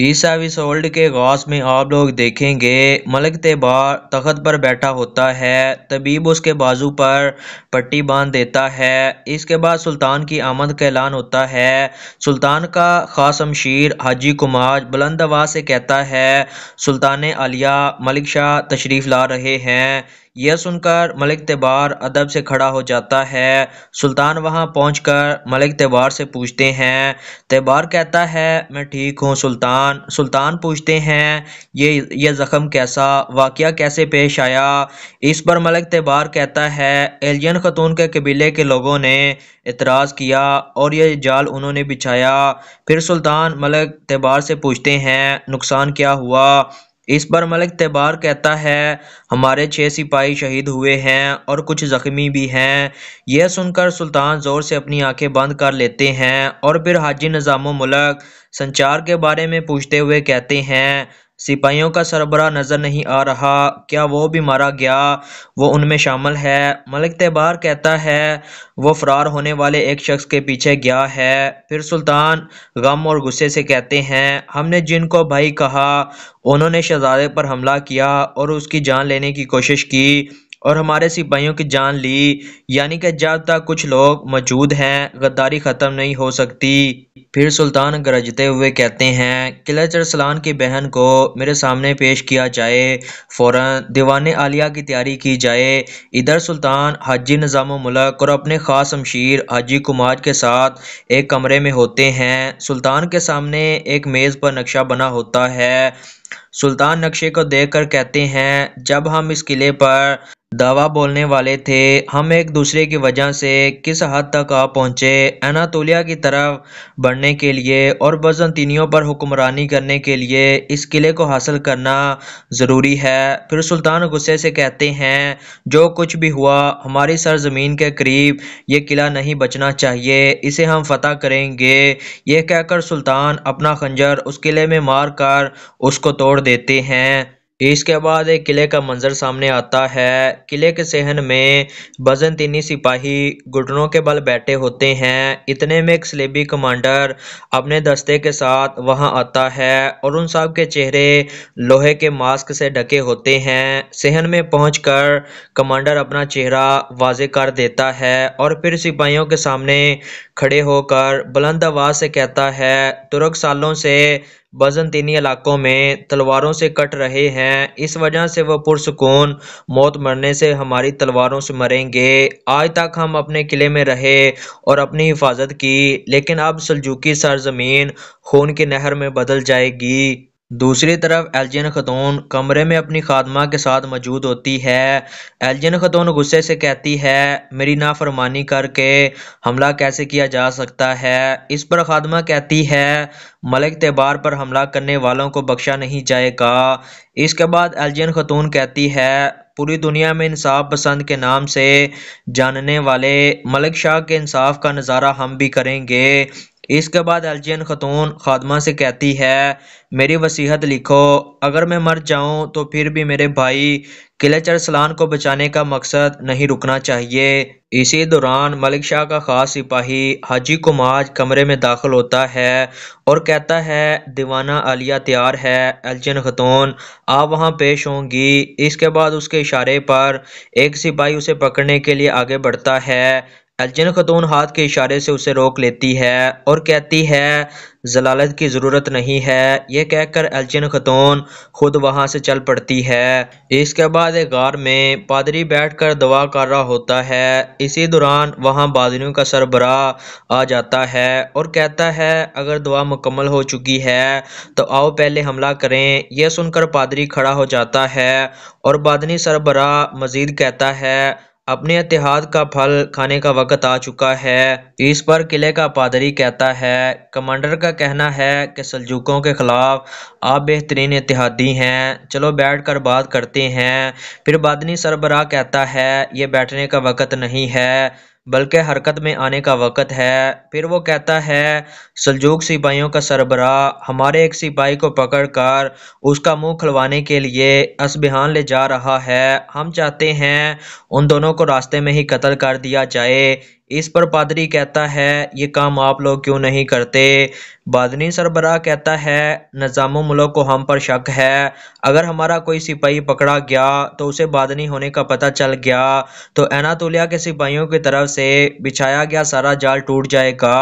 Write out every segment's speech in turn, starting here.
ईसा भी के घास में आप लोग देखेंगे मलक तेबार तखत पर बैठा होता है तबीब उसके बाजू पर पट्टी बांध देता है इसके बाद सुल्तान की आमद का ऐलान होता है सुल्तान का खासमशीर हाजी कुमार बुलंद आवाज से कहता है सुल्तान आलिया मलिक शाह तशरीफ़ ला रहे हैं यह सुनकर मलिक तेबार अदब से खड़ा हो जाता है सुल्तान वहाँ पहुँच मलिक तेबार से पूछते हैं तेबार कहता है मैं ठीक हूँ सुल्तान सुल्तान पूछते हैं ये यह ज़ख़म कैसा वाक़ कैसे पेश आया इस पर मलिक तेबार कहता है एलियन ख़तून के कबीले के लोगों ने इतराज़ किया और यह जाल उन्होंने बिछाया फिर सुल्तान मलिक तेबार से पूछते हैं नुकसान क्या हुआ इस पर मलिक तेबार कहता है हमारे छः सिपाही शहीद हुए हैं और कुछ ज़ख्मी भी हैं यह सुनकर सुल्तान ज़ोर से अपनी आंखें बंद कर लेते हैं और फिर हाजी निज़ाम मलक संचार के बारे में पूछते हुए कहते हैं सिपाहियों का सरबराह नज़र नहीं आ रहा क्या वो भी मारा गया वो उनमें शामिल है मलिक तेबार कहता है वो फ़रार होने वाले एक शख्स के पीछे गया है फिर सुल्तान गम और गुस्से से कहते हैं हमने जिनको भाई कहा उन्होंने शहजादे पर हमला किया और उसकी जान लेने की कोशिश की और हमारे सिपाहियों की जान ली यानी कि जब तक कुछ लोग मौजूद हैं गद्दारी ख़त्म नहीं हो सकती फिर सुल्तान गरजते हुए कहते हैं किलच चरसलान की बहन को मेरे सामने पेश किया जाए फ़ौर दीवान आलिया की तैयारी की जाए इधर सुल्तान हाजी निज़ाम मलक और अपने ख़ास शमशीर हाजी कुमार के साथ एक कमरे में होते हैं सुल्तान के सामने एक मेज़ पर नक्शा बना होता है सुल्तान नक्शे को देखकर कहते हैं जब हम इस किले पर दावा बोलने वाले थे हम एक दूसरे की वजह से किस हद तक आ पहुँचे अनातोलिया की तरफ बढ़ने के लिए और बज़ंतिनियों पर हुक्मरानी करने के लिए इस किले को हासिल करना ज़रूरी है फिर सुल्तान गुस्से से कहते हैं जो कुछ भी हुआ हमारी सरजमीन के करीब ये किला नहीं बचना चाहिए इसे हम फतह करेंगे यह कहकर सुल्तान अपना खंजर उस किले में मार कर उसको तोड़ देते हैं इसके बाद एक किले का मंजर सामने आता है किले के सहन में तीनी सिपाही घुटनों के बल बैठे होते हैं इतने में एक सलेबी कमांडर अपने दस्ते के साथ वहां आता है और उन सब के चेहरे लोहे के मास्क से ढके होते हैं सहन में पहुंचकर कमांडर अपना चेहरा वाजे कर देता है और फिर सिपाहियों के सामने खड़े होकर बुलंद आवाज से कहता है तुर्क सालों से बज़नतीनी इलाकों में तलवारों से कट रहे हैं इस वजह से वह पुरसकून मौत मरने से हमारी तलवारों से मरेंगे आज तक हम अपने किले में रहे और अपनी हिफाजत की लेकिन अब सलजुकी सरजमीन खून की नहर में बदल जाएगी दूसरी तरफ एलजिन खतून कमरे में अपनी खादमा के साथ मौजूद होती है एलजिन खतून गुस्से से कहती है मेरी नाफरमानी करके हमला कैसे किया जा सकता है इस पर खादमा कहती है मलिक तेबार पर हमला करने वालों को बख्शा नहीं जाएगा इसके बाद एलजिन खतून कहती है पूरी दुनिया में इंसाफ पसंद के नाम से जानने वाले मलिक शाह के इंसाफ का नज़ारा हम भी करेंगे इसके बाद एलजीन खतून खादमा से कहती है मेरी वसीहत लिखो अगर मैं मर जाऊं तो फिर भी मेरे भाई किलेचर सलान को बचाने का मकसद नहीं रुकना चाहिए इसी दौरान मलिक शाह का खास सिपाही हाजी कुमार कमरे में दाखिल होता है और कहता है दीवाना आलिया तैयार है एलजन खतून आप वहां पेश होंगी इसके बाद उसके इशारे पर एक सिपाही उसे पकड़ने के लिए आगे बढ़ता है एलजिन खतून हाथ के इशारे से उसे रोक लेती है और कहती है जलालत की ज़रूरत नहीं है यह कहकर एलजिन खतून खुद वहाँ से चल पड़ती है इसके बाद एक गार में पादरी बैठकर दवा कर रहा होता है इसी दौरान वहाँ बादरियों का सरबरा आ जाता है और कहता है अगर दवा मुकम्मल हो चुकी है तो आओ पहले हमला करें यह सुनकर पादरी खड़ा हो जाता है और बादनी सरबरा मज़ीद कहता है अपने इतिहाद का फल खाने का वक्त आ चुका है इस पर किले का पादरी कहता है कमांडर का कहना है कि सलजुकों के खिलाफ आप बेहतरीन इतिहादी हैं चलो बैठ कर बात करते हैं फिर बादनी सरबरा कहता है ये बैठने का वक्त नहीं है बल्कि हरकत में आने का वक़्त है फिर वो कहता है सलजूक सिपाहियों का सरबरा हमारे एक सिपाही को पकड़ कर उसका मुंह खुलवाने के लिए असबिहान ले जा रहा है हम चाहते हैं उन दोनों को रास्ते में ही कत्ल कर दिया जाए इस पर पादरी कहता है ये काम आप लोग क्यों नहीं करते बादनी सरबराह कहता है निज़ाम मुल्क को हम पर शक है अगर हमारा कोई सिपाही पकड़ा गया तो उसे बादनी होने का पता चल गया तो एनातुलिया के सिपाहियों की तरफ से बिछाया गया सारा जाल टूट जाएगा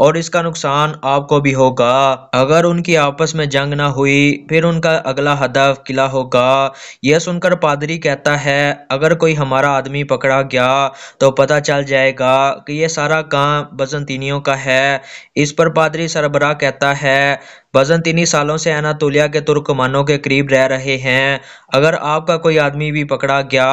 और इसका नुकसान आपको भी होगा अगर उनकी आपस में जंग ना हुई फिर उनका अगला हदफ किला होगा यह सुनकर पादरी कहता है अगर कोई हमारा आदमी पकड़ा गया तो पता चल जाएगा ये सारा काम बजनतीनियों का है इस पर पादरी सरबरा कहता है बजनतीनी सालों से अनातोलिया के तुर्कमानों के करीब रह रहे हैं अगर आपका कोई आदमी भी पकड़ा गया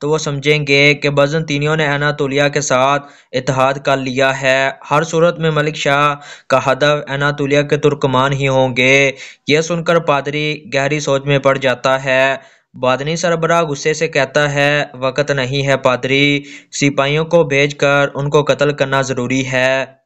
तो वो समझेंगे कि बजनतीनियों ने अनातोलिया के साथ इतिहाद कर लिया है हर सूरत में मलिक शाह का हदफ अनातोलिया के तुर्कमान ही होंगे यह सुनकर पादरी गहरी सोच में पड़ जाता है बादनी सरबराह गुस्से से कहता है वक्त नहीं है पादरी सिपाहियों को भेज कर उनको कत्ल करना ज़रूरी है